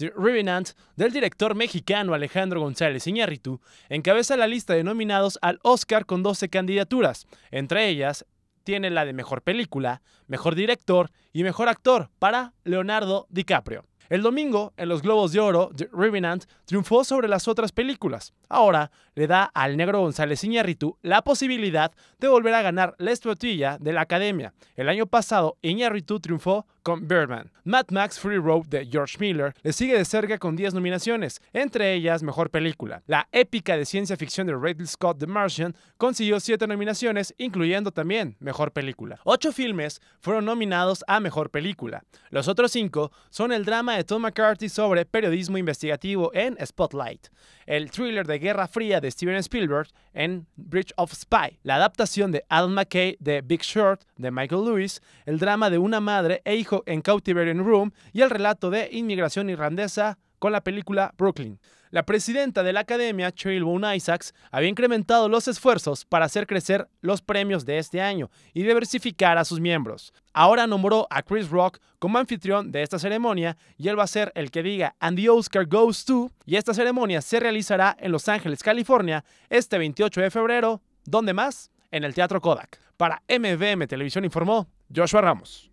The Revenant del director mexicano Alejandro González Iñárritu encabeza la lista de nominados al Oscar con 12 candidaturas. Entre ellas tiene la de mejor película, mejor director y mejor actor para Leonardo DiCaprio. El domingo, en los Globos de Oro, The Revenant triunfó sobre las otras películas. Ahora le da al negro González Iñárritu la posibilidad de volver a ganar la estatuilla de la Academia. El año pasado, Iñárritu triunfó con Birdman. Mad Max Free Road de George Miller le sigue de cerca con 10 nominaciones, entre ellas Mejor Película. La épica de ciencia ficción de Ridley Scott The Martian consiguió 7 nominaciones, incluyendo también Mejor Película. 8 filmes fueron nominados a Mejor Película. Los otros 5 son el drama de Tom McCarthy sobre periodismo investigativo en Spotlight, el thriller de Guerra Fría de Steven Spielberg en Bridge of Spy, la adaptación de Adam McKay de Big Short de Michael Lewis, el drama de una madre e hijo en *Cautiverian Room y el relato de inmigración irlandesa con la película Brooklyn. La presidenta de la academia, Cheryl Boone Isaacs, había incrementado los esfuerzos para hacer crecer los premios de este año y diversificar a sus miembros. Ahora nombró a Chris Rock como anfitrión de esta ceremonia y él va a ser el que diga And the Oscar Goes To. Y esta ceremonia se realizará en Los Ángeles, California, este 28 de febrero. donde más? En el Teatro Kodak. Para MVM Televisión informó Joshua Ramos.